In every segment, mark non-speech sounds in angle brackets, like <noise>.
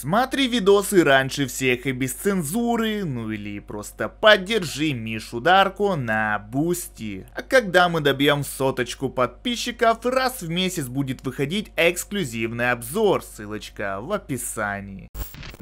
Смотри видосы раньше всех и без цензуры, ну или просто поддержи Мишу Дарку на Бусти. А когда мы добьем соточку подписчиков, раз в месяц будет выходить эксклюзивный обзор, ссылочка в описании.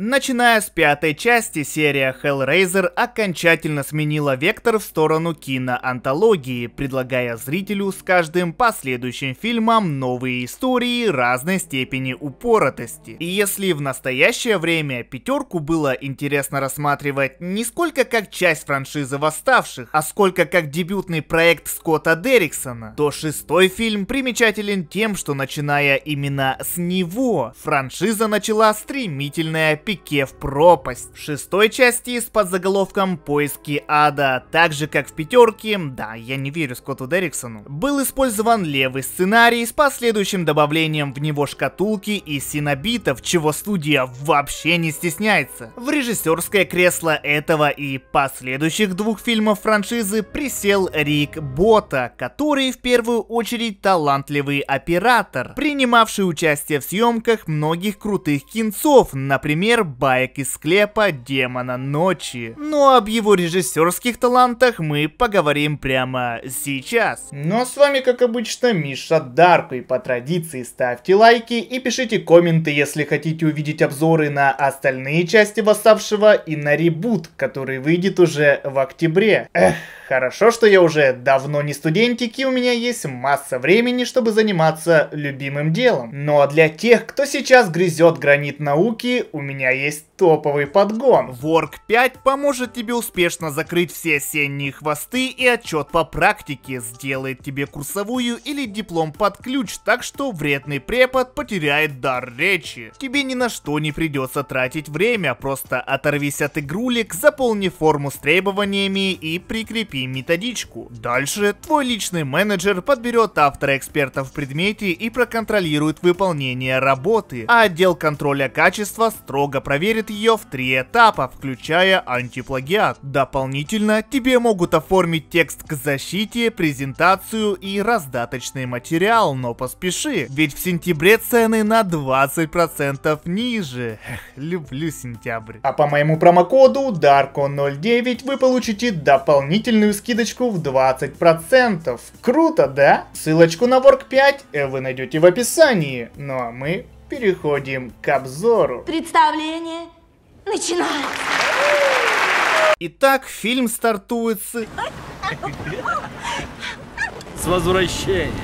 Начиная с пятой части, серия Hellraiser окончательно сменила вектор в сторону киноантологии, предлагая зрителю с каждым последующим фильмом новые истории разной степени упоротости. И если в настоящем настоящее время пятерку было интересно рассматривать не сколько как часть франшизы «Восставших», а сколько как дебютный проект Скотта Дерриксона. То шестой фильм примечателен тем, что начиная именно с него, франшиза начала стремительное пике в пропасть. В шестой части с подзаголовком «Поиски ада», так же как в пятерке, да, я не верю Скотту Дерриксону, был использован левый сценарий с последующим добавлением в него шкатулки и синобитов, чего студия вообще не стесняется. В режиссерское кресло этого и последующих двух фильмов франшизы присел Рик Бота, который в первую очередь талантливый оператор, принимавший участие в съемках многих крутых кинцов, например, «Байк из склепа», «Демона ночи». Но об его режиссерских талантах мы поговорим прямо сейчас. Ну а с вами, как обычно, Миша Дарк, и по традиции ставьте лайки и пишите комменты, если хотите увидеть обзор обзоры на остальные части Восставшего и на ребут, который выйдет уже в октябре. Эх, хорошо, что я уже давно не студентик и у меня есть масса времени, чтобы заниматься любимым делом. Ну а для тех, кто сейчас грызет гранит науки, у меня есть топовый подгон. Work 5 поможет тебе успешно закрыть все осенние хвосты и отчет по практике, сделает тебе курсовую или диплом под ключ, так что вредный препод потеряет дар речи. Тебе ни на что не придется тратить время, просто оторвись от игрулек, заполни форму с требованиями и прикрепи методичку. Дальше твой личный менеджер подберет автора эксперта в предмете и проконтролирует выполнение работы, а отдел контроля качества строго проверит ее в три этапа, включая антиплагиат. Дополнительно тебе могут оформить текст к защите, презентацию и раздаточный материал, но поспеши, ведь в сентябре цены на 20% ниже люблю сентябрь. А по моему промокоду DARKO09 вы получите дополнительную скидочку в 20%. Круто, да? Ссылочку на Work 5 э, вы найдете в описании. Ну а мы переходим к обзору. Представление начинается. Итак, фильм стартует с... С возвращением.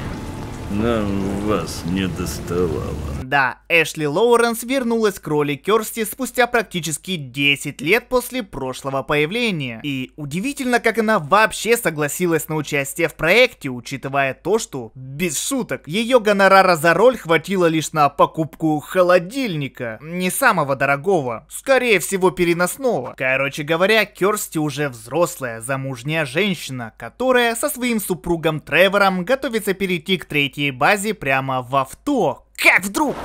Нам вас не доставало. Да, Эшли Лоуренс вернулась к роли Керсти спустя практически 10 лет после прошлого появления. И удивительно, как она вообще согласилась на участие в проекте, учитывая то, что, без шуток, ее гонорара за роль хватило лишь на покупку холодильника. Не самого дорогого, скорее всего переносного. Короче говоря, Керсти уже взрослая, замужняя женщина, которая со своим супругом Тревором готовится перейти к третьей моей базе прямо в авто. Как вдруг?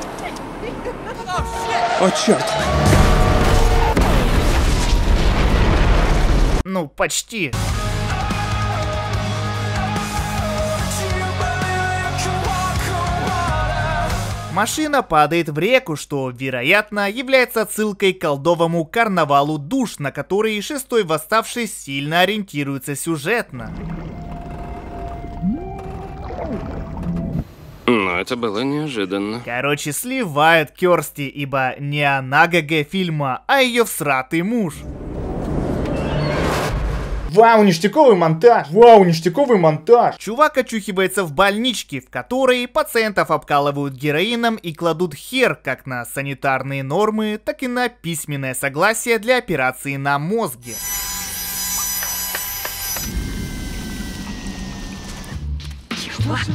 О, черт! Ну, почти. Машина падает в реку, что, вероятно, является ссылкой к колдовому карнавалу душ, на который шестой восставший сильно ориентируется сюжетно. Но это было неожиданно. Короче, сливают Керсти, ибо не она ГГ фильма, а ее всратый муж. Вау, ништяковый монтаж! Вау, ништяковый монтаж! Чувак очухивается в больничке, в которой пациентов обкалывают героином и кладут хер как на санитарные нормы, так и на письменное согласие для операции на мозге.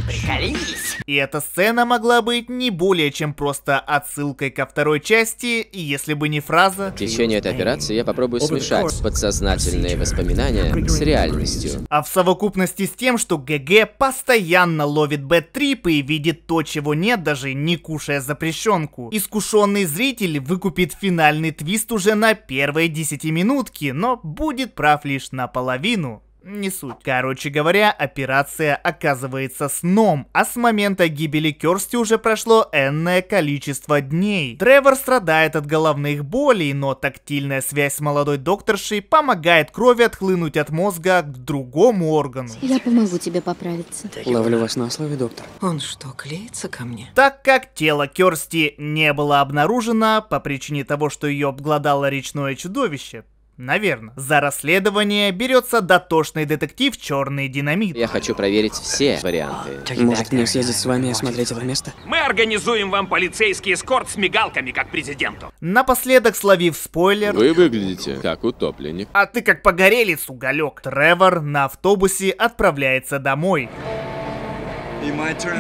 Приколись! И эта сцена могла быть не более чем просто отсылкой ко второй части, если бы не фраза... В течение этой операции я попробую смешать подсознательные воспоминания с реальностью. А в совокупности с тем, что ГГ постоянно ловит бэт-трипы и видит то, чего нет, даже не кушая запрещенку. Искушенный зритель выкупит финальный твист уже на первой десятиминутке, но будет прав лишь наполовину не суть. Короче говоря, операция оказывается сном, а с момента гибели Керсти уже прошло энное количество дней. Тревор страдает от головных болей, но тактильная связь с молодой докторшей помогает крови отхлынуть от мозга к другому органу. Я помогу тебе поправиться. Ловлю вас на слове, доктор. Он что, клеится ко мне? Так как тело Керсти не было обнаружено по причине того, что ее обглодало речное чудовище, Наверное. За расследование берется дотошный детектив Черный Динамит. Я хочу проверить все варианты. Может мне съездить с вами и осмотреть это место? Мы организуем вам полицейский эскорт с мигалками, как президенту. Напоследок, словив спойлер... Вы выглядите как утопленник. А ты как погорелец, уголек. Тревор на автобусе отправляется домой.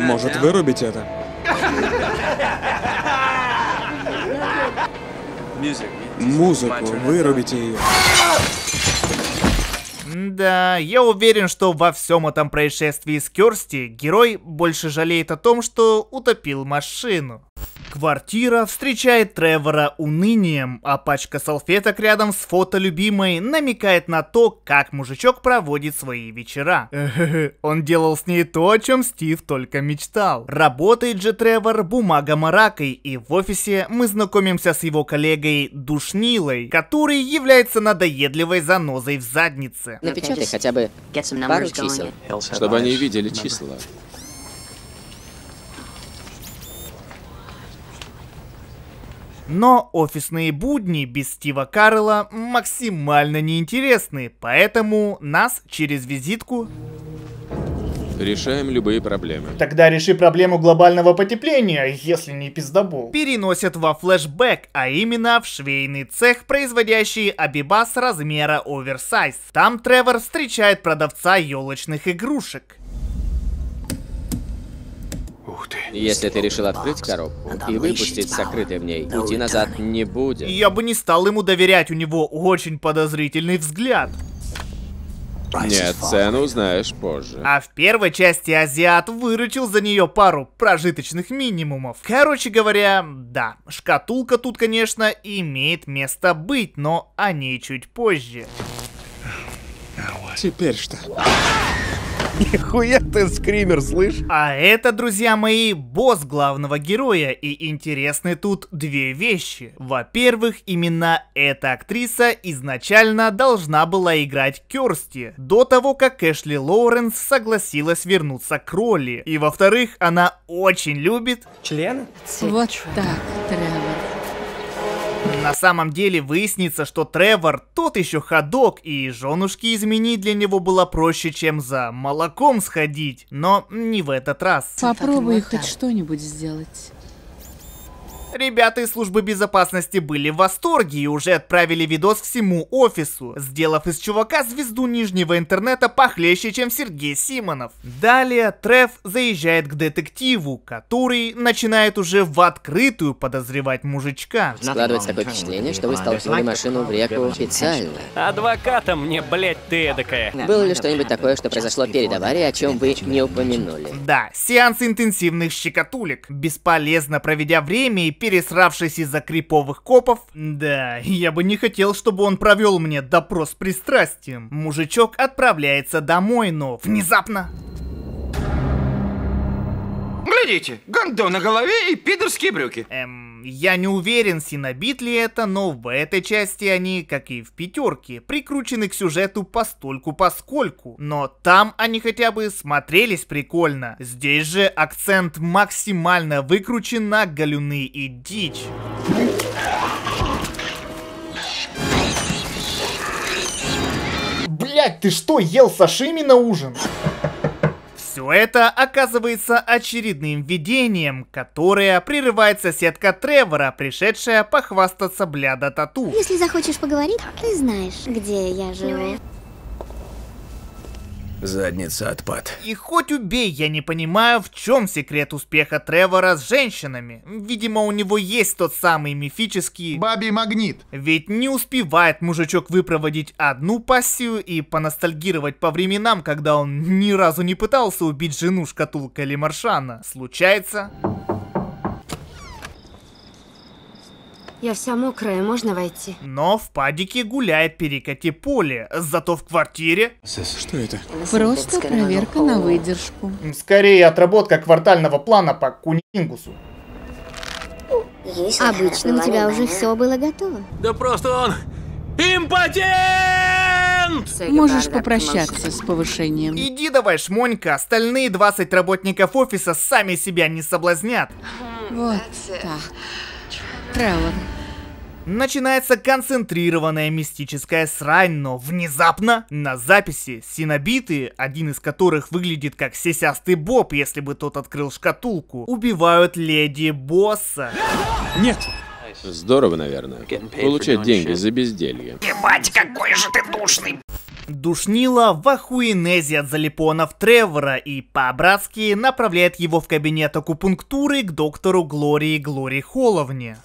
Может вырубить это? Music. Музыку, вырубите ее. Да, я уверен, что во всем этом происшествии с Керсти герой больше жалеет о том, что утопил машину. Квартира встречает Тревора унынием, а пачка салфеток рядом с фото любимой намекает на то, как мужичок проводит свои вечера. Он делал с ней то, о чем Стив только мечтал. Работает же Тревор бумагомаракой, и в офисе мы знакомимся с его коллегой Душнилой, который является надоедливой занозой в заднице. Напечатай хотя бы пару чисел. Чтобы они видели числа. Но офисные будни без Стива Каррелла максимально неинтересны, поэтому нас через визитку... Решаем любые проблемы. Тогда реши проблему глобального потепления, если не пиздобол. Переносят во флешбэк, а именно в швейный цех, производящий абибас размера оверсайз. Там Тревор встречает продавца елочных игрушек. Ух ты. Если ты решил открыть коробку и выпустить сокрытый в ней, пути назад не будет. Я бы не стал ему доверять, у него очень подозрительный взгляд. Нет, цену узнаешь позже. А в первой части азиат выручил за нее пару прожиточных минимумов. Короче говоря, да, шкатулка тут, конечно, имеет место быть, но о ней чуть позже. Теперь что? Нихуя ты скример, слышь? А это, друзья мои, босс главного героя, и интересны тут две вещи. Во-первых, именно эта актриса изначально должна была играть Керсти, до того, как Эшли Лоуренс согласилась вернуться к роли. И во-вторых, она очень любит... Член? Вот так, прям. На самом деле выяснится, что Тревор тот еще ходок, и женушки изменить для него было проще, чем за молоком сходить. Но не в этот раз. Попробуй хоть что-нибудь сделать. Ребята из службы безопасности были в восторге и уже отправили видос всему офису, сделав из чувака звезду нижнего интернета похлеще, чем Сергей Симонов. Далее Треф заезжает к детективу, который начинает уже в открытую подозревать мужичка. Складывается такое впечатление, что вы столкнули машину в реку специально. Адвоката мне, блять, ты эдакая. Было ли что-нибудь такое, что произошло перед аварией, о чем вы не упомянули? Да, сеанс интенсивных щекотулек. Бесполезно проведя время и пересравшись из-за криповых копов. Да, я бы не хотел, чтобы он провел мне допрос с пристрастием. Мужичок отправляется домой, но внезапно... Глядите, гандон на голове и пидорские брюки. Эм, я не уверен, синобит ли это, но в этой части они, как и в пятерке, прикручены к сюжету постольку-поскольку. Но там они хотя бы смотрелись прикольно. Здесь же акцент максимально выкручен на галюны и дичь. Блять, ты что, ел сашими на ужин? Все это оказывается очередным видением, которое прерывает соседка Тревора, пришедшая похвастаться бляда тату. Если захочешь поговорить, ты знаешь, где я живу. Задница отпад. И хоть убей, я не понимаю, в чем секрет успеха Тревора с женщинами. Видимо, у него есть тот самый мифический... Бабий магнит. Ведь не успевает мужичок выпроводить одну пассию и поностальгировать по временам, когда он ни разу не пытался убить жену шкатулка Лемаршана. Случается... Я вся мокрая, можно войти? Но в падике гуляет перекати поле, зато в квартире... Что это? Просто проверка на выдержку. Скорее отработка квартального плана по кунингусу. Обычно у тебя уже все было готово. Да просто он импотент! Можешь попрощаться с повышением. Иди давай, шмонька, остальные 20 работников офиса сами себя не соблазнят. Вот так. Треллан. Начинается концентрированная мистическая срань, но внезапно на записи синобиты, один из которых выглядит как сисястый Боб, если бы тот открыл шкатулку, убивают леди босса. Нет, Здорово, наверное. Получать деньги за безделье. Ебать, какой же ты душный! Душнила в охуенезе от залипонов Тревора и по-братски направляет его в кабинет акупунктуры к доктору Глории Глори Холовне.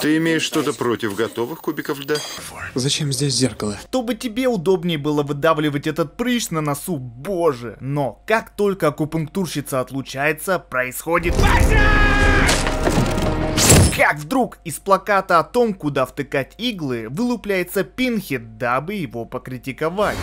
Ты имеешь что-то против готовых кубиков льда? Зачем здесь зеркало? Чтобы тебе удобнее было выдавливать этот прыщ на носу, боже. Но как только акупунктурщица отлучается, происходит... Как вдруг из плаката о том, куда втыкать иглы, вылупляется Пинхед, дабы его покритиковать.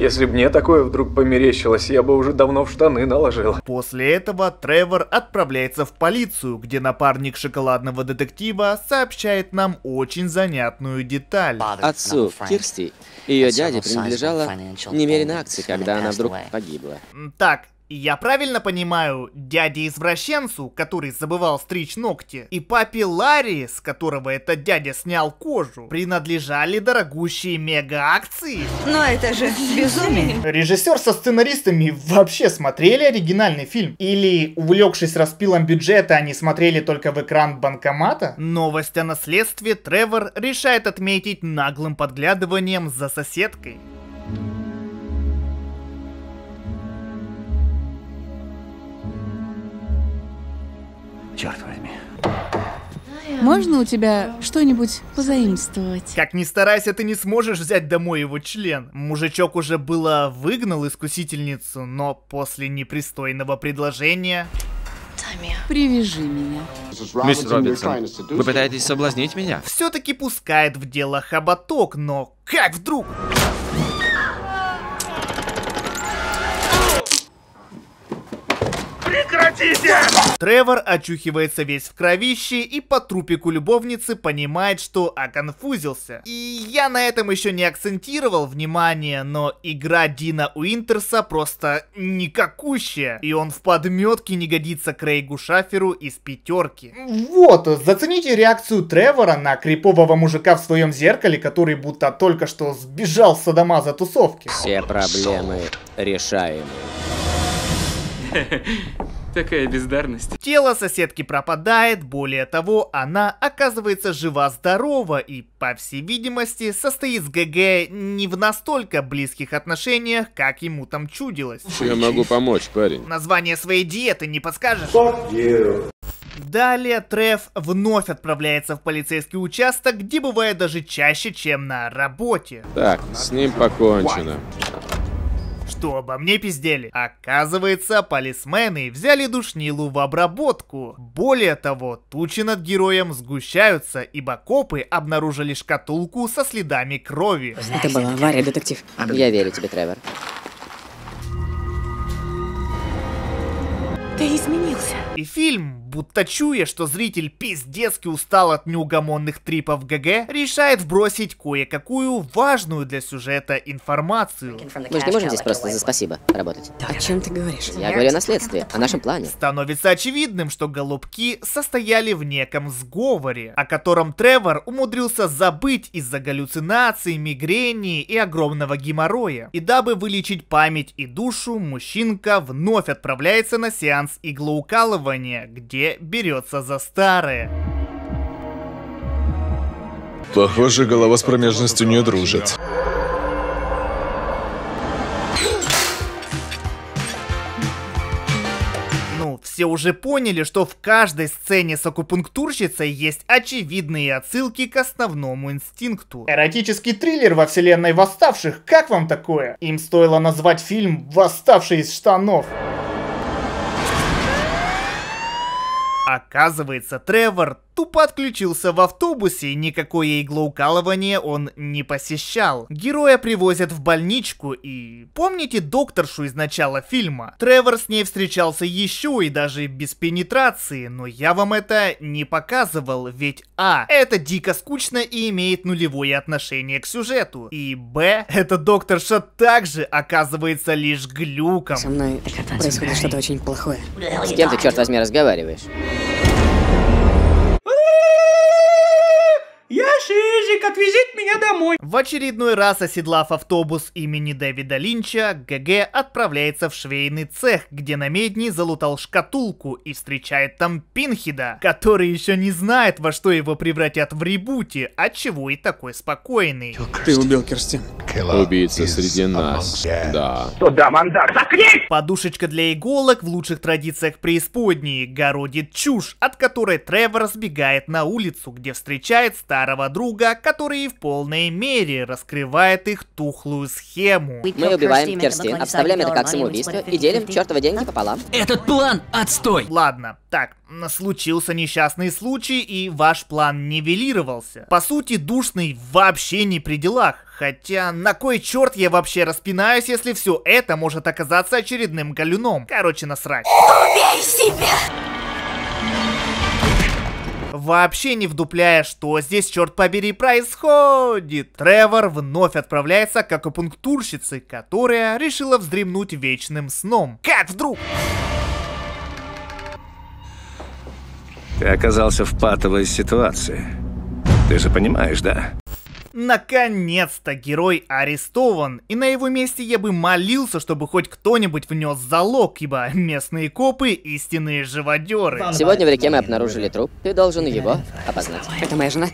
Если бы мне такое вдруг померещилось, я бы уже давно в штаны наложил. После этого Тревор отправляется в полицию, где напарник шоколадного детектива сообщает нам очень занятную деталь. Отцу Кирсти ее дяде принадлежало немерено акций, когда она вдруг погибла. Так, я правильно понимаю, дяде-извращенцу, который забывал стричь ногти, и папе Ларри, с которого этот дядя снял кожу, принадлежали дорогущие мега-акции? Но это же безумие. Режиссер со сценаристами вообще смотрели оригинальный фильм? Или, увлекшись распилом бюджета, они смотрели только в экран банкомата? Новость о наследстве Тревор решает отметить наглым подглядыванием за соседкой. черт возьми. Можно у тебя что-нибудь позаимствовать? Как ни старайся, ты не сможешь взять домой его член. Мужичок уже было выгнал искусительницу, но после непристойного предложения... Привяжи меня. Мистер Робинсон, вы пытаетесь соблазнить меня? Все-таки пускает в дело хоботок, но как вдруг... Прекратите! Тревор очухивается весь в кровище и по трупику любовницы понимает, что оконфузился. И я на этом еще не акцентировал внимание, но игра Дина Уинтерса просто никакущая. И он в подметке не годится Крейгу Шаферу из пятерки. Вот, зацените реакцию Тревора на крипового мужика в своем зеркале, который будто только что сбежал с дома за тусовки. Все проблемы решаемы. <laughs> Такая бездарность. Тело соседки пропадает, более того, она оказывается жива-здорова и, по всей видимости, состоит с ГГ не в настолько близких отношениях, как ему там чудилось. Я могу помочь, парень. Название своей диеты не подскажешь? Далее Треф вновь отправляется в полицейский участок, где бывает даже чаще, чем на работе. Так, с ним покончено что обо мне пиздели. Оказывается, полисмены взяли душнилу в обработку. Более того, тучи над героем сгущаются, ибо копы обнаружили шкатулку со следами крови. Это была авария, детектив. А, Я верю тебе, Тревор. Ты изменился. И фильм, будто чуя, что зритель пиздецки устал от неугомонных трипов ГГ, решает вбросить кое-какую важную для сюжета информацию. Мы же не можем здесь просто за спасибо работать. Да, о чем ты говоришь? Я говорю о наследстве, о нашем плане. Становится очевидным, что голубки состояли в неком сговоре, о котором Тревор умудрился забыть из-за галлюцинаций, мигрени и огромного геморроя. И дабы вылечить память и душу, мужчинка вновь отправляется на сеанс иглоукалывания оборудование, где берется за старые. Похоже, голова с промежностью не дружит. Ну, все уже поняли, что в каждой сцене с акупунктурщицей есть очевидные отсылки к основному инстинкту. Эротический триллер во вселенной восставших, как вам такое? Им стоило назвать фильм «Восставшие из штанов». Оказывается, Тревор тупо отключился в автобусе, никакое иглоукалывание он не посещал. Героя привозят в больничку и... Помните докторшу из начала фильма? Тревор с ней встречался еще и даже без пенетрации, но я вам это не показывал, ведь а. Это дико скучно и имеет нулевое отношение к сюжету. И б. Эта докторша также оказывается лишь глюком. Со мной происходит что-то очень плохое. С кем ты, черт возьми, разговариваешь? Шизик, отвезите меня домой. В очередной раз оседлав автобус имени Дэвида Линча, ГГ отправляется в швейный цех, где на намедни залутал шкатулку и встречает там Пинхида, который еще не знает, во что его превратят в ребуте, отчего а и такой спокойный. Ты убил Керстин. Убийца среди нас. Да. Туда, мандак, заткнись! Подушечка для иголок в лучших традициях преисподней городит чушь, от которой Тревор сбегает на улицу, где встречает старого друга друга, которые в полной мере раскрывает их тухлую схему. Мы убиваем Керстин, обставляем это как самоубийство и делим чертовы деньги пополам. Этот план отстой! Ладно, так, случился несчастный случай и ваш план нивелировался. По сути, душный вообще не при делах. Хотя, на кой черт я вообще распинаюсь, если все это может оказаться очередным галюном? Короче, насрать. Убей себя! вообще не вдупляя, что здесь, черт побери, происходит. Тревор вновь отправляется к акупунктурщице, которая решила вздремнуть вечным сном. Как вдруг? Ты оказался в патовой ситуации. Ты же понимаешь, да? Наконец-то герой арестован, и на его месте я бы молился, чтобы хоть кто-нибудь внес залог, ибо местные копы истинные живодеры. Сегодня в реке мы обнаружили труп, ты должен его опознать. Это моя жена.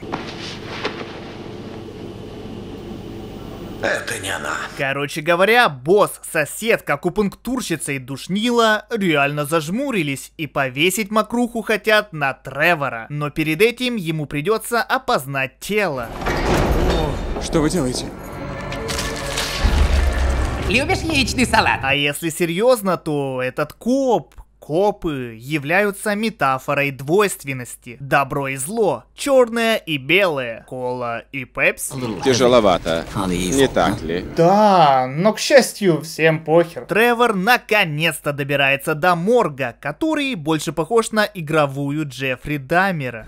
Это не она. Короче говоря, босс, сосед, как и душнила, реально зажмурились и повесить мокруху хотят на Тревора. Но перед этим ему придется опознать тело. Что вы делаете? Любишь яичный салат? А если серьезно, то этот коп, копы являются метафорой двойственности. Добро и зло, черное и белое, кола и пепси. Тяжеловато, не так ли? Да, но к счастью, всем похер. Тревор наконец-то добирается до морга, который больше похож на игровую Джеффри Дамера.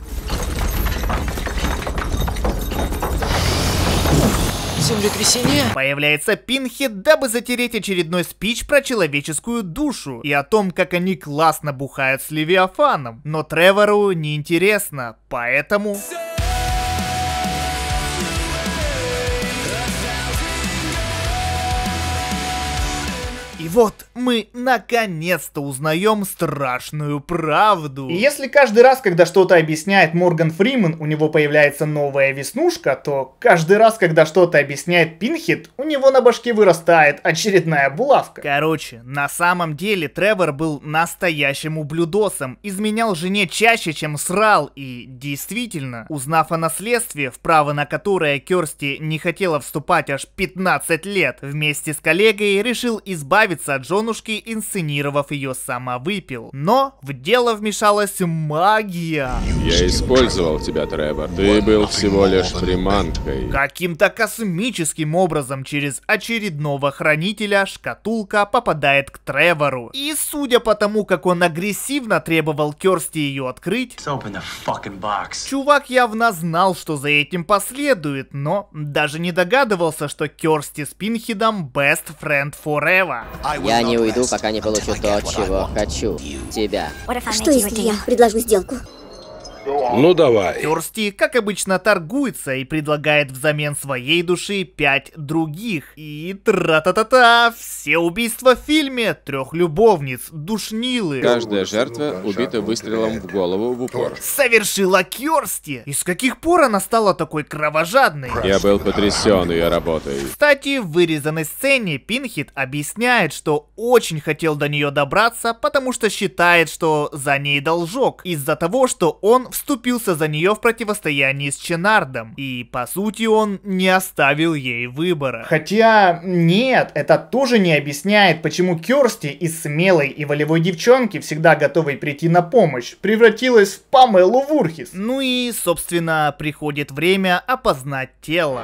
совсем Появляется Пинхед, дабы затереть очередной спич про человеческую душу и о том, как они классно бухают с Левиафаном. Но Тревору неинтересно, поэтому... Все! вот мы наконец-то узнаем страшную правду. И если каждый раз, когда что-то объясняет Морган Фриман, у него появляется новая веснушка, то каждый раз, когда что-то объясняет Пинхит, у него на башке вырастает очередная булавка. Короче, на самом деле Тревор был настоящим ублюдосом, изменял жене чаще, чем срал, и действительно, узнав о наследстве, в право на которое Керсти не хотела вступать аж 15 лет, вместе с коллегой решил избавиться избавиться от женушки, инсценировав ее выпил. Но в дело вмешалась магия. Я использовал тебя, Тревор. Ты был всего лишь приманкой. Каким-то космическим образом через очередного хранителя шкатулка попадает к Тревору. И судя по тому, как он агрессивно требовал Керсти ее открыть, чувак явно знал, что за этим последует, но даже не догадывался, что Керсти с Пинхидом best friend forever. Я не уйду, пока не получу то, чего хочу. Тебя. Что если я предложу сделку? Ну давай. Терсти, как обычно, торгуется и предлагает взамен своей души пять других. И тра-та-та-та, все убийства в фильме, трех любовниц, душнилы. Каждая жертва ну, убита выстрелом в голову в упор. Совершила Керсти! И с каких пор она стала такой кровожадной? Я был потрясен ее работой. Кстати, в вырезанной сцене Пинхит объясняет, что очень хотел до нее добраться, потому что считает, что за ней должок, из-за того, что он в вступился за нее в противостоянии с Ченардом, и по сути он не оставил ей выбора. Хотя, нет, это тоже не объясняет, почему Керсти из смелой и волевой девчонки, всегда готовой прийти на помощь, превратилась в Памелу Вурхис. Ну и, собственно, приходит время опознать тело.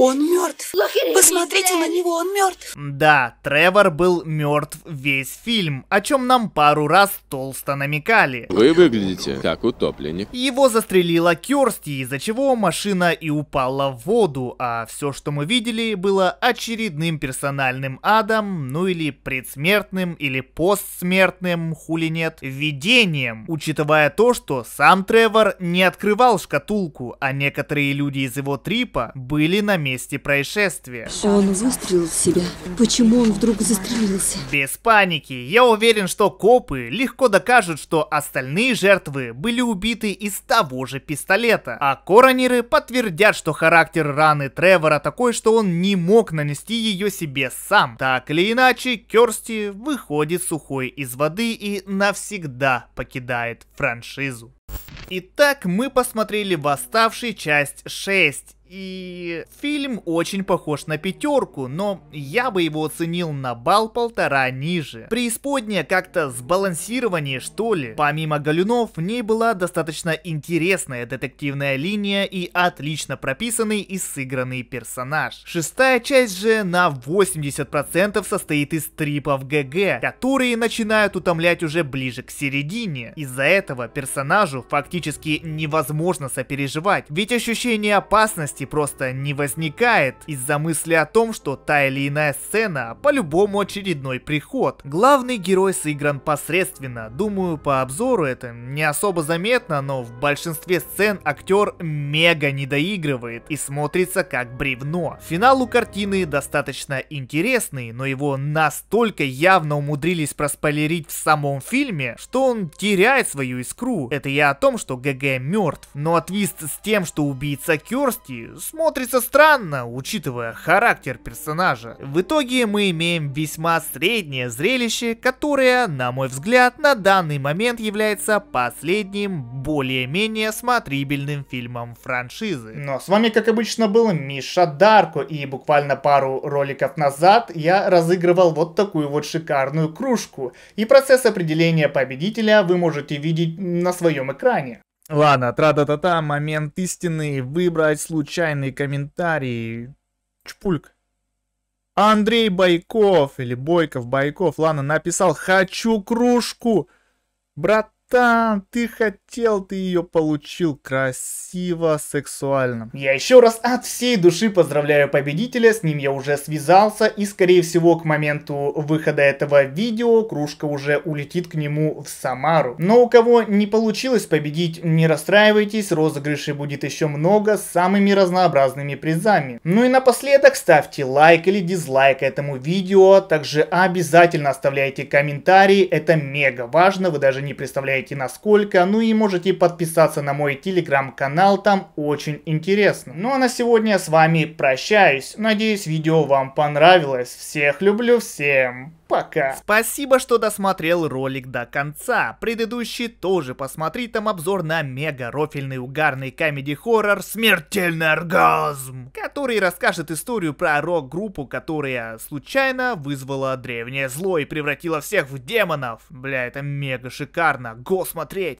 Он мертв. Посмотрите на него, он мертв. Да, Тревор был мертв весь фильм, о чем нам пару раз толсто намекали. Вы выглядите как утопленник. Его застрелила Керсти, из-за чего машина и упала в воду, а все, что мы видели, было очередным персональным адом, ну или предсмертным, или постсмертным, хули нет, видением, учитывая то, что сам Тревор не открывал шкатулку, а некоторые люди из его трипа были на месте происшествия. Он выстрелил в себя. Почему он вдруг застрелился? Без паники. Я уверен, что копы легко докажут, что остальные жертвы были убиты из того же пистолета. А коронеры подтвердят, что характер раны Тревора такой, что он не мог нанести ее себе сам. Так или иначе, Керсти выходит сухой из воды и навсегда покидает франшизу. Итак, мы посмотрели «Восставший» часть 6 и фильм очень похож на пятерку, но я бы его оценил на бал полтора ниже. Преисподняя как-то сбалансирование что ли. Помимо галюнов, в ней была достаточно интересная детективная линия и отлично прописанный и сыгранный персонаж. Шестая часть же на 80% состоит из трипов ГГ, которые начинают утомлять уже ближе к середине. Из-за этого персонажу фактически невозможно сопереживать, ведь ощущение опасности сложности просто не возникает из-за мысли о том, что та или иная сцена по-любому очередной приход. Главный герой сыгран посредственно, думаю по обзору это не особо заметно, но в большинстве сцен актер мега недоигрывает и смотрится как бревно. Финал у картины достаточно интересный, но его настолько явно умудрились проспойлерить в самом фильме, что он теряет свою искру. Это я о том, что ГГ мертв, но твист с тем, что убийца Керсти смотрится странно, учитывая характер персонажа. В итоге мы имеем весьма среднее зрелище, которое, на мой взгляд, на данный момент является последним более-менее смотрибельным фильмом франшизы. Но с вами, как обычно, был Миша Дарко, и буквально пару роликов назад я разыгрывал вот такую вот шикарную кружку, и процесс определения победителя вы можете видеть на своем экране. Ладно, тра-та-та-та, момент истины, выбрать случайный комментарий. Чпульк. Андрей Бойков или Бойков, Бойков, ладно, написал «Хочу кружку». Брат, «Братан, ты хотел, ты ее получил красиво, сексуально». Я еще раз от всей души поздравляю победителя, с ним я уже связался, и скорее всего к моменту выхода этого видео кружка уже улетит к нему в Самару. Но у кого не получилось победить, не расстраивайтесь, розыгрышей будет еще много с самыми разнообразными призами. Ну и напоследок ставьте лайк или дизлайк этому видео, также обязательно оставляйте комментарии, это мега важно, вы даже не представляете знаете насколько, ну и можете подписаться на мой телеграм-канал, там очень интересно. Ну а на сегодня я с вами прощаюсь, надеюсь видео вам понравилось, всех люблю, всем Пока. Спасибо, что досмотрел ролик до конца. Предыдущий тоже посмотри, там обзор на мега рофильный угарный комедий-хоррор «Смертельный оргазм», который расскажет историю про рок-группу, которая случайно вызвала древнее зло и превратила всех в демонов. Бля, это мега шикарно, го смотреть.